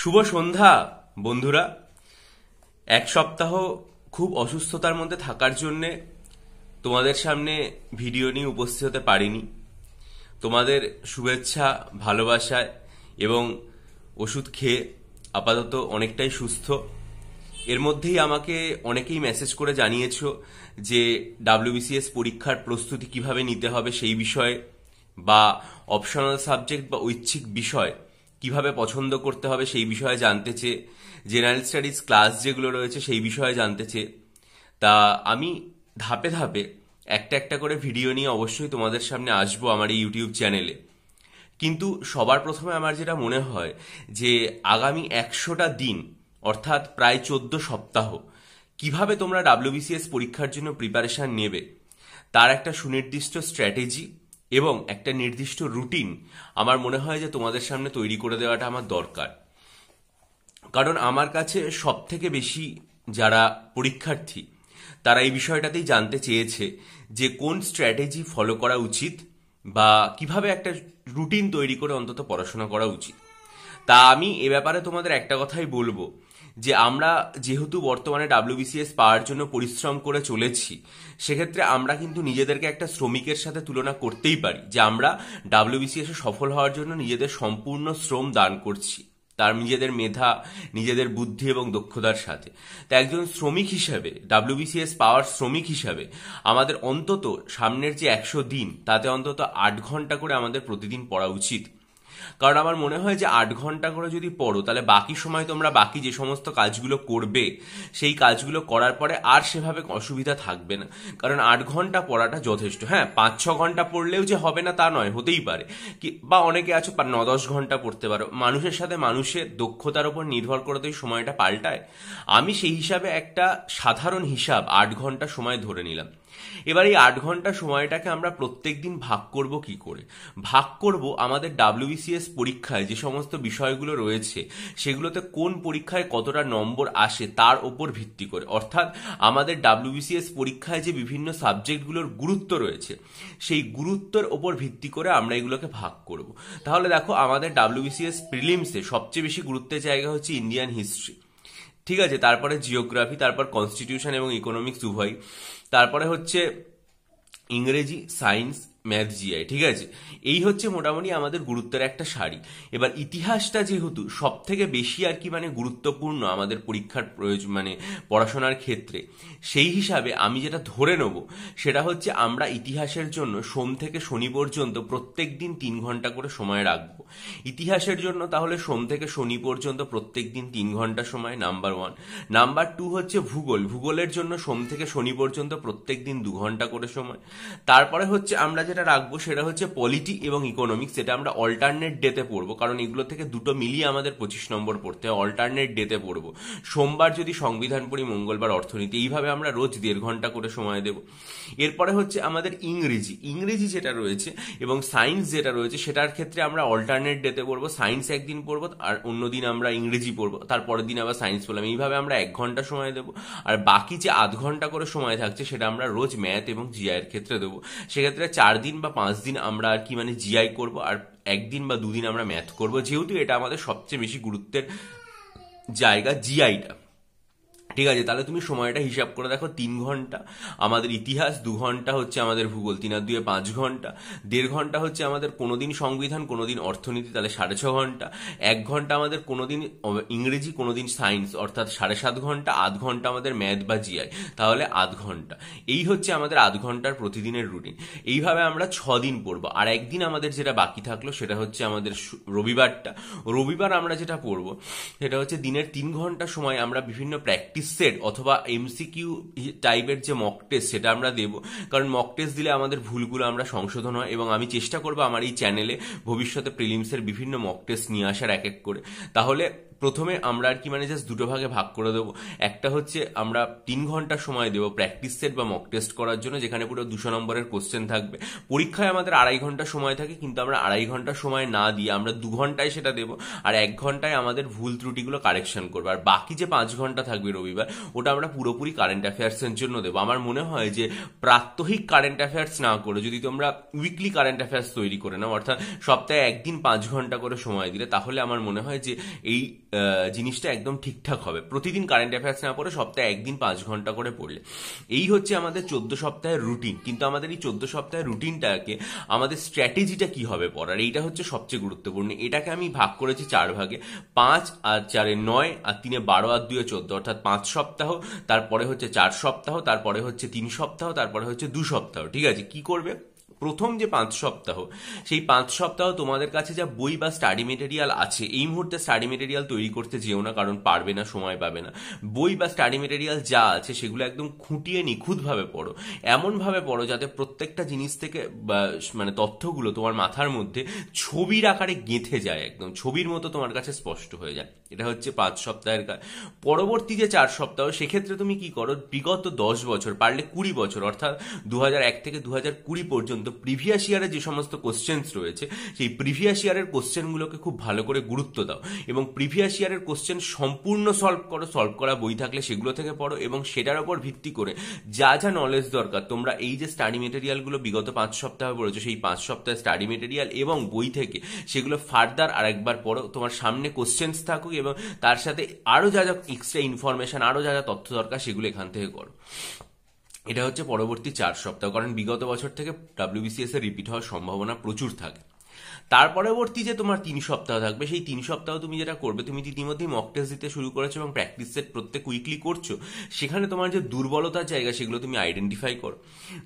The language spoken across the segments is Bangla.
শুভ সন্ধ্যা বন্ধুরা এক সপ্তাহ খুব অসুস্থতার মধ্যে থাকার জন্যে তোমাদের সামনে ভিডিও নিয়ে উপস্থিত হতে পারিনি তোমাদের শুভেচ্ছা ভালোবাসায় এবং ওষুধ খেয়ে আপাতত অনেকটাই সুস্থ এর মধ্যেই আমাকে অনেকেই মেসেজ করে জানিয়েছ যে ডাব্লিউবিসিএস পরীক্ষার প্রস্তুতি কিভাবে নিতে হবে সেই বিষয়ে বা অপশনাল সাবজেক্ট বা ঐচ্ছিক বিষয় কিভাবে পছন্দ করতে হবে সেই বিষয়ে জানতে চেয়ে জেনারেল স্টাডিজ ক্লাস যেগুলো রয়েছে সেই বিষয়ে জানতে চেয়ে তা আমি ধাপে ধাপে একটা একটা করে ভিডিও নিয়ে অবশ্যই তোমাদের সামনে আসবো আমার এই ইউটিউব চ্যানেলে কিন্তু সবার প্রথমে আমার যেটা মনে হয় যে আগামী একশোটা দিন অর্থাৎ প্রায় চোদ্দ সপ্তাহ কিভাবে তোমরা ডাব্লিউবিসিএস পরীক্ষার জন্য প্রিপারেশান নেবে তার একটা সুনির্দিষ্ট স্ট্র্যাটেজি এবং একটা নির্দিষ্ট রুটিন আমার মনে হয় যে তোমাদের সামনে তৈরি করে দেওয়াটা আমার দরকার কারণ আমার কাছে সব থেকে বেশি যারা পরীক্ষার্থী তারা এই বিষয়টাতেই জানতে চেয়েছে যে কোন স্ট্র্যাটেজি ফলো করা উচিত বা কিভাবে একটা রুটিন তৈরি করে অন্তত পড়াশোনা করা উচিত তা আমি এ ব্যাপারে তোমাদের একটা কথাই বলবো যে আমরা যেহেতু বর্তমানে ডাব্লিউবিসিএস পাওয়ার জন্য পরিশ্রম করে চলেছি সেক্ষেত্রে আমরা কিন্তু নিজেদেরকে একটা শ্রমিকের সাথে তুলনা করতেই পারি যে আমরা ডাব্লিউবিসিএস এ সফল হওয়ার জন্য নিজেদের সম্পূর্ণ শ্রম দান করছি তার নিজেদের মেধা নিজেদের বুদ্ধি এবং দক্ষতার সাথে তা একজন শ্রমিক হিসাবে ডাব্লিউবিসিএস পাওয়ার শ্রমিক হিসাবে আমাদের অন্তত সামনের যে একশো দিন তাতে অন্তত আট ঘন্টা করে আমাদের প্রতিদিন পড়া উচিত কারণ আমার মনে হয় যে আট ঘন্টা করে যদি পড়ো তাহলে বাকি সময় তোমরা বাকি যে সমস্ত কাজগুলো করবে সেই কাজগুলো করার পরে আর সেভাবে অসুবিধা থাকবে না কারণ আট ঘন্টা পড়াটা যথেষ্ট হ্যাঁ পাঁচ ছ ঘন্টা পড়লেও যে হবে না তা নয় হতেই পারে কি বা অনেকে আছো ন দশ ঘন্টা পড়তে পারো মানুষের সাথে মানুষের দক্ষতার উপর নির্ভর করে তো এই সময়টা পাল্টায় আমি সেই হিসাবে একটা সাধারণ হিসাব আট ঘন্টা সময় ধরে নিলাম এবার এই আট ঘন্টা সময়টাকে আমরা প্রত্যেক দিন ভাগ করব কি করে ভাগ করব আমাদের ডাব্লিউবিসিএস e পরীক্ষায় যে সমস্ত বিষয়গুলো রয়েছে সেগুলোতে কোন পরীক্ষায় কতটা নম্বর আসে তার ওপর ভিত্তি করে অর্থাৎ আমাদের ডাব্লিউবিসিএস e পরীক্ষায় যে বিভিন্ন সাবজেক্টগুলোর গুরুত্ব রয়েছে সেই গুরুত্বের ওপর ভিত্তি করে আমরা এগুলোকে ভাগ করব তাহলে দেখো আমাদের ডাব্লিউবিসিএস e প্রিলিমসে সবচেয়ে বেশি গুরুত্বের জায়গা হচ্ছে ইন্ডিয়ান হিস্ট্রি ঠিক আছে তারপরে জিওগ্রাফি তারপর কনস্টিটিউশন এবং ইকোনমিক্স উভয় তারপরে হচ্ছে ইংরেজি সায়েন্স ম্যাথ জিআই ঠিক আছে এই হচ্ছে মোটামুটি আমাদের গুরুত্বের একটা সারি এবার ইতিহাসটা যেহেতু সব থেকে বেশি আর কি মানে গুরুত্বপূর্ণ আমাদের পরীক্ষার প্রয়োজন মানে পড়াশোনার ক্ষেত্রে সেই হিসাবে আমি যেটা ধরে নেব সেটা হচ্ছে আমরা ইতিহাসের জন্য সোম থেকে শনি পর্যন্ত প্রত্যেক দিন তিন ঘন্টা করে সময় রাখব ইতিহাসের জন্য তাহলে সোম থেকে শনি পর্যন্ত প্রত্যেক দিন তিন ঘন্টা সময় নাম্বার ওয়ান নাম্বার টু হচ্ছে ভূগোল ভূগোলের জন্য সোম থেকে শনি পর্যন্ত প্রত্যেক দিন দু ঘন্টা করে সময় তারপরে হচ্ছে আমরা যে যেটা রাখবো সেটা হচ্ছে পলিটি এবং ইকোনমিক্স যেটা আমরা অল্টারনেট ডেতে পড়বো কারণ এগুলো থেকে দুটো মিলিয়ে আমাদের পঁচিশ নম্বর পড়তে হয় অল্টারনেট ডেতে পড়বো সোমবার যদি সংবিধান পড়ি মঙ্গলবার অর্থনীতি এইভাবে আমরা রোজ দেড় ঘন্টা করে সময় দেব এরপরে হচ্ছে আমাদের ইংরেজি ইংরেজি যেটা রয়েছে এবং সায়েন্স যেটা রয়েছে সেটার ক্ষেত্রে আমরা অল্টারনেট ডেতে পড়বো সায়েন্স একদিন পড়বো আর অন্য দিন আমরা ইংরেজি পড়বো তারপরের দিন আবার সায়েন্স পড়লাম এইভাবে আমরা এক ঘন্টা সময় দেবো আর বাকি যে আধ ঘন্টা করে সময় থাকছে সেটা আমরা রোজ ম্যাথ এবং জিআইয়ের ক্ষেত্রে দেবো সেক্ষেত্রে চার দিন বা পাঁচ দিন আমরা আর কি মানে জিআই করব আর একদিন বা দুদিন আমরা ম্যাথ করব যেহেতু এটা আমাদের সবচেয়ে বেশি গুরুত্বের জায়গা জিআইটা ঠিক আছে তাহলে তুমি সময়টা হিসাব করে দেখো তিন ঘন্টা আমাদের ইতিহাস দু ঘন্টা হচ্ছে আমাদের ভূগোল তিন আর দুয়ে পাঁচ ঘন্টা দেড় ঘন্টা হচ্ছে আমাদের কোনোদিন সংবিধান কোনোদিন অর্থনীতি তাহলে সাড়ে ছ ঘন্টা এক ঘন্টা আমাদের কোনোদিন ইংরেজি কোনোদিন সায়েন্স অর্থাৎ সাড়ে সাত ঘন্টা আধ ঘন্টা আমাদের ম্যাথ বা জিআই তাহলে আধ ঘন্টা এই হচ্ছে আমাদের আধ ঘন্টার প্রতিদিনের রুটিন এইভাবে আমরা ছ দিন পড়বো আর একদিন আমাদের যেটা বাকি থাকলো সেটা হচ্ছে আমাদের রবিবারটা রবিবার আমরা যেটা পড়বো সেটা হচ্ছে দিনের তিন ঘন্টা সময় আমরা বিভিন্ন প্র্যাকটিস সেট অথবা এমসিকিউ টাইপের যে মক টেস্ট সেটা আমরা দেব কারণ মক টেস্ট দিলে আমাদের ভুলগুলো আমরা সংশোধন হয় এবং আমি চেষ্টা করবো আমার এই চ্যানেলে ভবিষ্যতে প্রিলিমসের বিভিন্ন মক টেস্ট নিয়ে আসার এক এক করে তাহলে প্রথমে আমরা আর কি মানে জাস্ট দুটো ভাগে ভাগ করে দেবো একটা হচ্ছে আমরা তিন ঘন্টা সময় দেবো প্র্যাকটিস সেট বা মক টেস্ট করার জন্য যেখানে পুরো দুশো নম্বরের কোশ্চেন থাকবে পরীক্ষায় আমাদের আড়াই ঘন্টা সময় থাকে কিন্তু আমরা আড়াই ঘন্টা সময় না দিয়ে আমরা দু ঘন্টায় সেটা দেবো আর এক ঘন্টায় আমাদের ভুল ত্রুটিগুলো কারেকশন করবো আর বাকি যে পাঁচ ঘন্টা থাকবে রবিবার ওটা আমরা পুরোপুরি কারেন্ট অ্যাফেয়ার্সের জন্য দেবো আমার মনে হয় যে প্রাত্যহিক কারেন্ট অ্যাফেয়ার্স না করে যদি তোমরা উইকলি কারেন্ট অ্যাফেয়ার্স তৈরি করে নাও অর্থাৎ সপ্তাহে একদিন পাঁচ ঘন্টা করে সময় দিলে তাহলে আমার মনে হয় যে এই জিনিসটা একদম ঠিকঠাক হবে প্রতিদিন কারেন্ট অ্যাফেয়ার্স না পড়ে সপ্তাহে একদিন পাঁচ ঘন্টা করে পড়লে এই হচ্ছে আমাদের চোদ্দ সপ্তাহের রুটিন কিন্তু আমাদের এই চোদ্দ সপ্তাহের রুটিনটাকে আমাদের স্ট্র্যাটেজিটা কি হবে পড়ার এইটা হচ্ছে সবচেয়ে গুরুত্বপূর্ণ এটাকে আমি ভাগ করেছি চার ভাগে পাঁচ আর চারে নয় আর তিনে বারো আর দুয়ে চোদ্দ অর্থাৎ পাঁচ সপ্তাহ তারপরে হচ্ছে চার সপ্তাহ তারপরে হচ্ছে তিন সপ্তাহ তারপরে হচ্ছে দু সপ্তাহ ঠিক আছে কি করবে প্রথম যে পাঁচ সপ্তাহ সেই পাঁচ সপ্তাহ তোমাদের কাছে যা বই বা স্টাডি মেটেরিয়াল আছে এই মুহূর্তে স্টাডি মেটেরিয়াল তৈরি করতে যেও না কারণ পারবে না সময় পাবে না বই বা স্টাডি মেটেরিয়াল যা আছে সেগুলো একদম খুঁটিয়ে নিখুঁতভাবে পড়ো এমনভাবে পড়ো যাতে প্রত্যেকটা জিনিস থেকে মানে তথ্যগুলো তোমার মাথার মধ্যে ছবির আকারে গেঁথে যায় একদম ছবির মতো তোমার কাছে স্পষ্ট হয়ে যায় এটা হচ্ছে পাঁচ সপ্তাহের কাজ পরবর্তী যে চার সপ্তাহ সেক্ষেত্রে তুমি কি করো বিগত দশ বছর পারলে কুড়ি বছর অর্থাৎ দু এক থেকে দু কুড়ি পর্যন্ত প্রিভিয়াস ইয়ারে যে সমস্ত কোশ্চেন্স রয়েছে সেই প্রিভিয়াস ইয়ারের কোশ্চেনগুলোকে খুব ভালো করে গুরুত্ব দাও এবং প্রিভিয়াস ইয়ারের কোশ্চেন সম্পূর্ণ সলভ করো সলভ করা বই থাকলে সেগুলো থেকে পড়ো এবং সেটার উপর ভিত্তি করে যা যা নলেজ দরকার তোমরা এই যে স্টাডি মেটেরিয়ালগুলো বিগত পাঁচ সপ্তাহে পড়েছো সেই পাঁচ সপ্তাহে স্টাডি মেটেরিয়াল এবং বই থেকে সেগুলো ফার্দার আরেকবার পড়ো তোমার সামনে কোশ্চেন্স থাকুক এবং তার সাথে আরো যা যা এক্সট্রা ইনফরমেশন আরো যা যা তথ্য দরকার সেগুলো এখান থেকে করো এটা হচ্ছে পরবর্তী চার সপ্তাহ কারণ বিগত বছর থেকে ডাব্লিউবিসিএস এর রিপিট হওয়ার সম্ভাবনা প্রচুর থাকে তার পরবর্তী যে তোমার তিন সপ্তাহ থাকবে সেই তিন সপ্তাহ তুমি যেটা করবে তুমি ইতিমধ্যেই মক টেস্ট দিতে শুরু করেছো এবং প্র্যাকটিস সেট প্রত্যেক উইকলি করছো সেখানে তোমার যে দুর্বলতার জায়গা সেগুলো তুমি আইডেন্টিফাই করো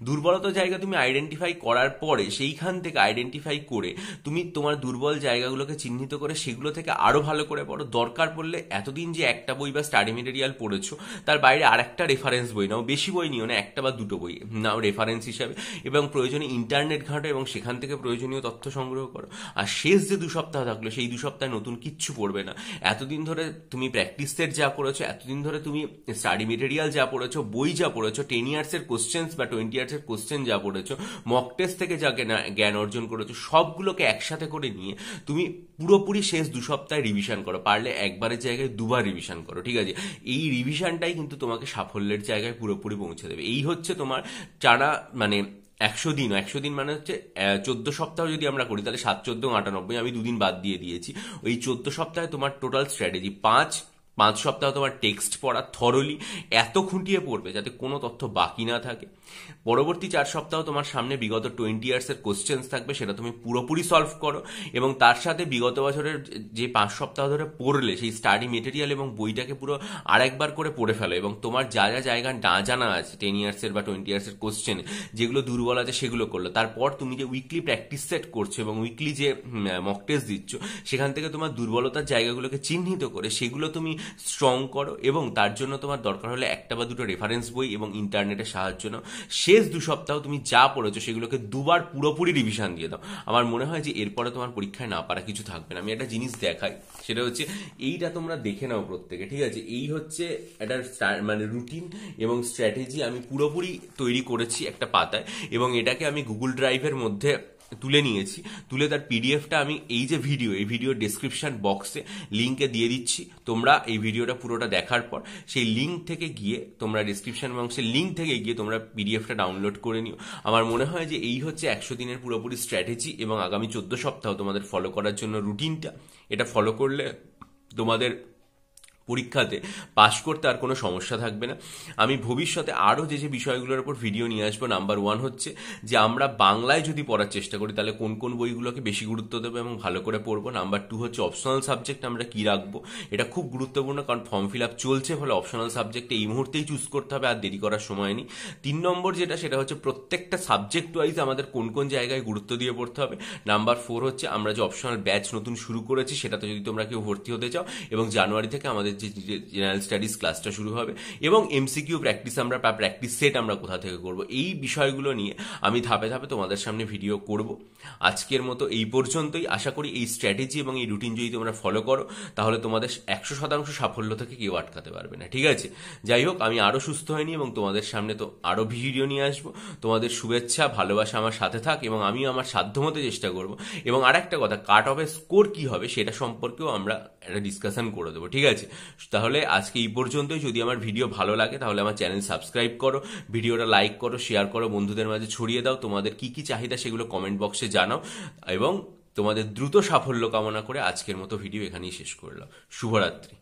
দুর্বলতার জায়গা তুমি আইডেন্টিফাই করার পরে সেইখান থেকে আইডেন্টিফাই করে তুমি তোমার দুর্বল জায়গাগুলোকে চিহ্নিত করে সেগুলো থেকে আরও ভালো করে পড়ো দরকার পড়লে এতদিন যে একটা বই বা স্টাডি মেটেরিয়াল পড়েছো তার বাইরে আর একটা রেফারেন্স বই নাও বেশি বই নিও না একটা বা দুটো বই নাও রেফারেন্স হিসাবে এবং প্রয়োজনে ইন্টারনেট ঘাঁটো এবং সেখান থেকে প্রয়োজনীয় তথ্য সংগ্রহ করো আর শেষ যে দু সপ্তাহ থাকলো সেই দু সপ্তাহে নতুন কিচ্ছু পড়বে না এতদিন ধরে তুমি প্র্যাকটিস সেট যা করেছো এতদিন ধরে তুমি স্টাডি মেটেরিয়াল যা পড়েছো বই যা পড়েছো টেন ইয়ার্সের কোশ্চেন্স বা টোয়েন্টি ইয়ার্সের কোশ্চেন যা পড়েছো মক টেস্ট থেকে যা জ্ঞান অর্জন করেছো সবগুলোকে একসাথে করে নিয়ে তুমি পুরোপুরি শেষ দু সপ্তাহে রিভিশন করো পারলে একবারের জায়গায় দুবার রিভিশন করো ঠিক আছে এই রিভিশনটাই কিন্তু তোমাকে সাফল্যের জায়গায় পুরোপুরি পৌঁছে দেবে এই হচ্ছে তোমার চারা মানে একশো দিন একশো দিন মানে হচ্ছে চোদ্দ সপ্তাহ যদি আমরা করি তাহলে সাত চোদ্দো আটানব্বই আমি দুদিন বাদ দিয়ে দিয়েছি ওই চোদ্দ সপ্তাহে তোমার টোটাল স্ট্র্যাটেজি পাঁচ পাঁচ সপ্তাহ তোমার টেক্সট পড়া থরলি এত খুঁটিয়ে পড়বে যাতে কোনো তথ্য বাকি না থাকে পরবর্তী চার সপ্তাহ তোমার সামনে বিগত টোয়েন্টি ইয়ার্সের কোশ্চেন্স থাকবে সেটা তুমি পুরোপুরি সলভ করো এবং তার সাথে বিগত বছরের যে পাঁচ সপ্তাহ ধরে পড়লে সেই স্টাডি মেটেরিয়াল এবং বইটাকে পুরো আরেকবার করে পড়ে ফেলো এবং তোমার যা যা জায়গা না জানা আছে টেন ইয়ার্সের বা টোয়েন্টি ইয়ার্সের কোশ্চেন যেগুলো দুর্বল আছে সেগুলো করলো তারপর তুমি যে উইকলি প্র্যাকটিস সেট করছো এবং উইকলি যে মক টেস্ট দিচ্ছ সেখান থেকে তোমার দুর্বলতার জায়গাগুলোকে চিহ্নিত করে সেগুলো তুমি স্ট্রং করো এবং তার জন্য তোমার দরকার হলে একটা বা দুটো রেফারেন্স বই এবং ইন্টারনেটের সাহায্য নাও শেষ দু সপ্তাহ তুমি যা পড়েছো সেগুলোকে দুবার পুরোপুরি রিভিশন দিয়ে দাও আমার মনে হয় যে এরপরে তোমার পরীক্ষায় না পারা কিছু থাকবে না আমি একটা জিনিস দেখাই সেটা হচ্ছে এইটা তোমরা দেখে নাও প্রত্যেকে ঠিক আছে এই হচ্ছে একটা মানে রুটিন এবং স্ট্র্যাটেজি আমি পুরোপুরি তৈরি করেছি একটা পাতায় এবং এটাকে আমি গুগল ড্রাইভের মধ্যে তুলে নিয়েছি তুলে তার পিডিএফটা আমি এই যে ভিডিও এই ভিডিও ডিসক্রিপশান বক্সে লিঙ্কে দিয়ে দিচ্ছি তোমরা এই ভিডিওটা পুরোটা দেখার পর সেই লিঙ্ক থেকে গিয়ে তোমরা ডিসক্রিপশান বক্সে লিঙ্ক থেকে গিয়ে তোমরা পিডিএফটা ডাউনলোড করে নিও আমার মনে হয় যে এই হচ্ছে একশো দিনের পুরোপুরি স্ট্র্যাটেজি এবং আগামী চোদ্দ সপ্তাহ তোমাদের ফলো করার জন্য রুটিনটা এটা ফলো করলে তোমাদের পরীক্ষাতে পাশ করতে আর কোনো সমস্যা থাকবে না আমি ভবিষ্যতে আরও যে যে বিষয়গুলোর উপর ভিডিও নিয়ে আসবো নাম্বার ওয়ান হচ্ছে যে আমরা বাংলায় যদি পড়ার চেষ্টা করি তাহলে কোন কোন বইগুলোকে বেশি গুরুত্ব দেবো এবং ভালো করে পড়বো নাম্বার টু হচ্ছে অপশনাল সাবজেক্ট আমরা কি রাখবো এটা খুব গুরুত্বপূর্ণ কারণ ফর্ম ফিল আপ চলছে ফলে অপশনাল সাবজেক্টে এই মুহূর্তেই চুজ করতে হবে আর দেরি করার সময় নেই তিন নম্বর যেটা সেটা হচ্ছে প্রত্যেকটা সাবজেক্ট ওয়াইজ আমাদের কোন কোন জায়গায় গুরুত্ব দিয়ে পড়তে হবে নাম্বার ফোর হচ্ছে আমরা যে অপশনাল ব্যাচ নতুন শুরু করেছি সেটাতে যদি তোমরা কেউ ভর্তি হতে চাও এবং জানুয়ারি থেকে আমাদের যে জেনারেল স্টাডিজ ক্লাসটা শুরু হবে এবং এমসিকিউ প্র্যাকটিস আমরা বা প্র্যাকটিস সেট আমরা কোথা থেকে করব এই বিষয়গুলো নিয়ে আমি ধাপে ধাপে তোমাদের সামনে ভিডিও করব আজকের মতো এই পর্যন্তই আশা করি এই স্ট্র্যাটেজি এবং এই রুটিন যদি তোমরা ফলো করো তাহলে তোমাদের একশো শতাংশ সাফল্য থেকে কেউ আটকাতে পারবে না ঠিক আছে যাই হোক আমি আরও সুস্থ হয়নি এবং তোমাদের সামনে তো আরও ভিডিও নিয়ে আসবো তোমাদের শুভেচ্ছা ভালোবাসা আমার সাথে থাক এবং আমি আমার সাধ্যমতো চেষ্টা করব এবং আর একটা কথা কাট অফের স্কোর কী হবে সেটা সম্পর্কেও আমরা একটা ডিসকাশন করে দেবো ঠিক আছে তাহলে আজকে এই পর্যন্তই যদি আমার ভিডিও ভালো লাগে তাহলে আমার চ্যানেল সাবস্ক্রাইব করো ভিডিওটা লাইক করো শেয়ার করো বন্ধুদের মাঝে ছড়িয়ে দাও তোমাদের কি কি চাহিদা সেগুলো কমেন্ট বক্সে জানাও এবং তোমাদের দ্রুত সাফল্য কামনা করে আজকের মতো ভিডিও এখানেই শেষ করলাম শুভরাত্রি